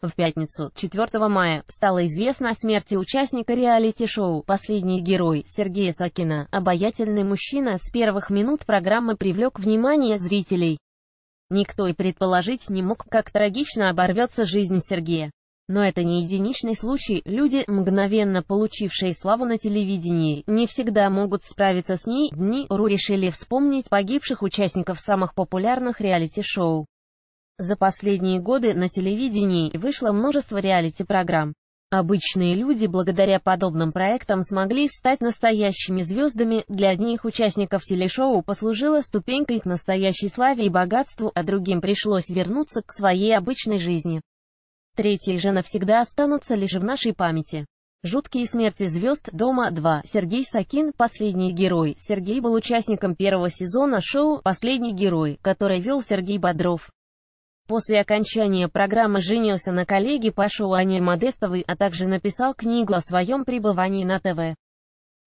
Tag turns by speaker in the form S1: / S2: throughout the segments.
S1: В пятницу, 4 мая, стало известно о смерти участника реалити-шоу «Последний герой» Сергея Сакина. Обаятельный мужчина с первых минут программы привлек внимание зрителей. Никто и предположить не мог, как трагично оборвется жизнь Сергея. Но это не единичный случай, люди, мгновенно получившие славу на телевидении, не всегда могут справиться с ней. Дни РУ решили вспомнить погибших участников самых популярных реалити-шоу. За последние годы на телевидении вышло множество реалити-программ. Обычные люди благодаря подобным проектам смогли стать настоящими звездами, для одних участников телешоу послужила ступенькой к настоящей славе и богатству, а другим пришлось вернуться к своей обычной жизни. Третьи же навсегда останутся лишь в нашей памяти. Жуткие смерти звезд Дома 2. Сергей Сакин – последний герой. Сергей был участником первого сезона шоу «Последний герой», который вел Сергей Бодров. После окончания программы женился на коллеге Пашу Ане Модестовой, а также написал книгу о своем пребывании на ТВ.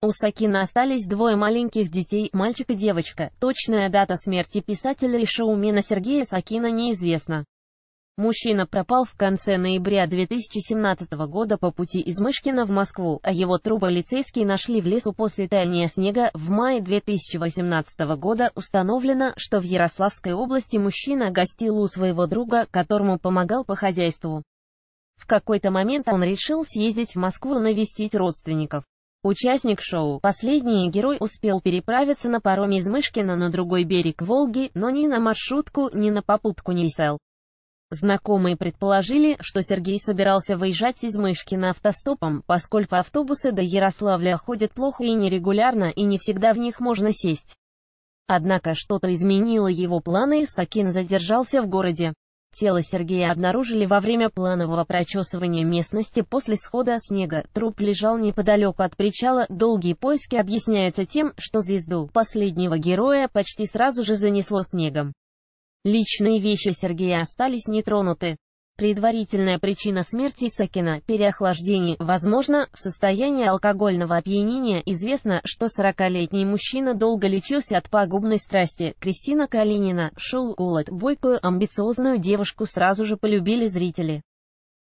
S1: У Сакина остались двое маленьких детей, мальчик и девочка. Точная дата смерти писателя и шоумена Сергея Сакина неизвестна. Мужчина пропал в конце ноября 2017 года по пути из Мышкина в Москву, а его труп полицейские нашли в лесу после таяния снега. В мае 2018 года установлено, что в Ярославской области мужчина гостил у своего друга, которому помогал по хозяйству. В какой-то момент он решил съездить в Москву навестить родственников. Участник шоу «Последний герой» успел переправиться на пароме из Мышкина на другой берег Волги, но ни на маршрутку, ни на попутку не сел. Знакомые предположили, что Сергей собирался выезжать из Мышкина автостопом, поскольку автобусы до Ярославля ходят плохо и нерегулярно, и не всегда в них можно сесть. Однако что-то изменило его планы, Сакин задержался в городе. Тело Сергея обнаружили во время планового прочесывания местности после схода снега. Труп лежал неподалеку от причала. Долгие поиски объясняются тем, что звезду последнего героя почти сразу же занесло снегом. Личные вещи Сергея остались нетронуты. Предварительная причина смерти Сакина – переохлаждение. Возможно, в состоянии алкогольного опьянения известно, что 40-летний мужчина долго лечился от пагубной страсти. Кристина Калинина, Шоу Улад, бойкую, амбициозную девушку сразу же полюбили зрители.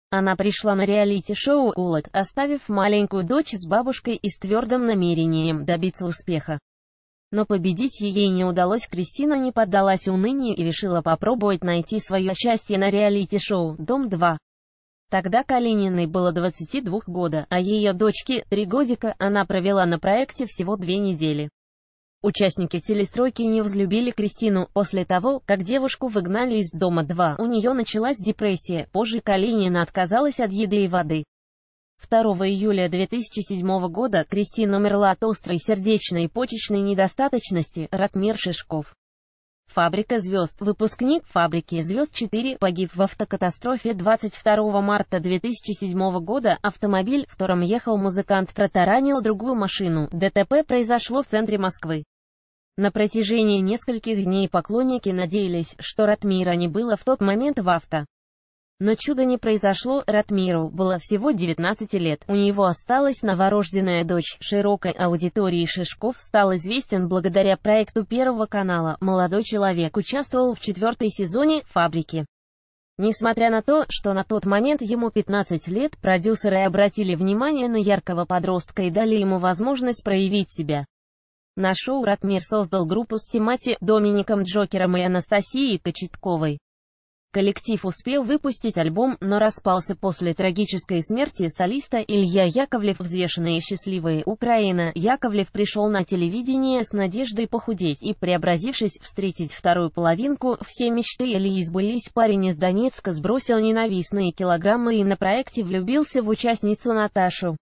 S1: Она пришла на реалити-шоу Улад, оставив маленькую дочь с бабушкой и с твердым намерением добиться успеха. Но победить ей не удалось, Кристина не поддалась унынию и решила попробовать найти свое счастье на реалити-шоу «Дом-2». Тогда Калининой было 22 года, а ее дочке, 3 годика, она провела на проекте всего две недели. Участники телестройки не взлюбили Кристину. После того, как девушку выгнали из дома 2, у нее началась депрессия. Позже Калинина отказалась от еды и воды. 2 июля 2007 года Кристина умерла от острой сердечной и почечной недостаточности, Ратмир Шишков. Фабрика звезд. Выпускник фабрики звезд 4 погиб в автокатастрофе 22 марта 2007 года. Автомобиль, в котором ехал музыкант, протаранил другую машину. ДТП произошло в центре Москвы. На протяжении нескольких дней поклонники надеялись, что Ратмира не было в тот момент в авто. Но чудо не произошло, Ратмиру было всего 19 лет. У него осталась новорожденная дочь. Широкой аудитории Шишков стал известен благодаря проекту Первого канала. Молодой человек участвовал в четвертой сезоне «Фабрики». Несмотря на то, что на тот момент ему 15 лет, продюсеры обратили внимание на яркого подростка и дали ему возможность проявить себя. На шоу Ратмир создал группу с Тимати, Домиником Джокером и Анастасией Кочетковой. Коллектив успел выпустить альбом, но распался после трагической смерти солиста Илья Яковлев «Взвешенные и счастливые Украина». Яковлев пришел на телевидение с надеждой похудеть и, преобразившись, встретить вторую половинку, все мечты Ильи сбылись. Парень из Донецка сбросил ненавистные килограммы и на проекте влюбился в участницу Наташу.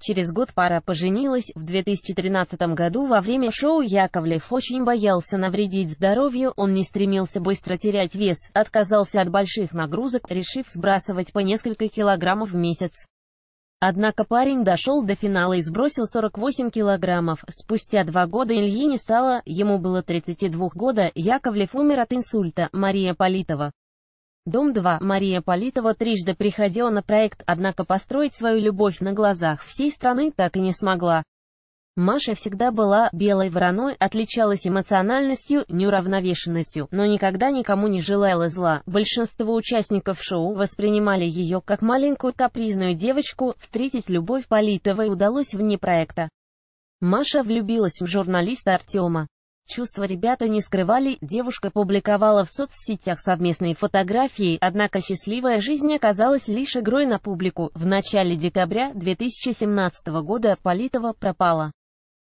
S1: Через год пара поженилась. В 2013 году во время шоу Яковлев очень боялся навредить здоровью, он не стремился быстро терять вес, отказался от больших нагрузок, решив сбрасывать по несколько килограммов в месяц. Однако парень дошел до финала и сбросил 48 килограммов. Спустя два года Ильи не стало, ему было 32 года, Яковлев умер от инсульта, Мария Политова. Дом 2. Мария Политова трижды приходила на проект, однако построить свою любовь на глазах всей страны так и не смогла. Маша всегда была белой вороной, отличалась эмоциональностью, неуравновешенностью, но никогда никому не желала зла. Большинство участников шоу воспринимали ее как маленькую капризную девочку, встретить любовь Политовой удалось вне проекта. Маша влюбилась в журналиста Артема. Чувства ребята не скрывали, девушка публиковала в соцсетях совместные фотографии, однако счастливая жизнь оказалась лишь игрой на публику. В начале декабря 2017 года Политова пропала.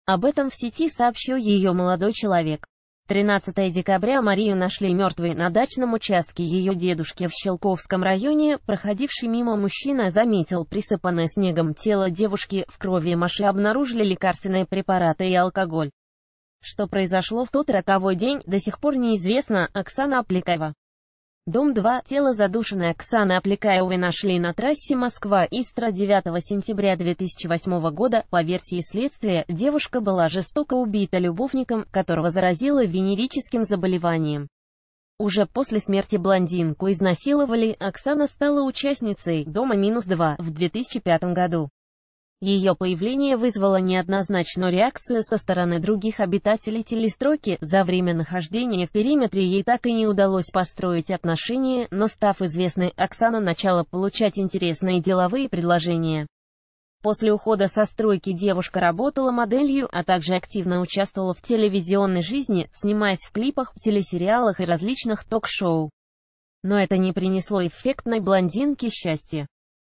S1: Об этом в сети сообщил ее молодой человек. 13 декабря Марию нашли мертвой на дачном участке ее дедушки в Щелковском районе. Проходивший мимо мужчина заметил присыпанное снегом тело девушки, в крови Маши обнаружили лекарственные препараты и алкоголь. Что произошло в тот роковой день, до сих пор неизвестно. Оксана Апликаева. Дом 2. Тело задушенной Оксаны Апликаевой нашли на трассе Москва-Истра 9 сентября 2008 года. По версии следствия, девушка была жестоко убита любовником, которого заразила венерическим заболеванием. Уже после смерти блондинку изнасиловали, Оксана стала участницей «Дома-2» минус в 2005 году. Ее появление вызвало неоднозначную реакцию со стороны других обитателей телестройки, за время нахождения в периметре ей так и не удалось построить отношения, но став известной, Оксана начала получать интересные деловые предложения. После ухода со стройки девушка работала моделью, а также активно участвовала в телевизионной жизни, снимаясь в клипах, телесериалах и различных ток-шоу. Но это не принесло эффектной блондинке счастья.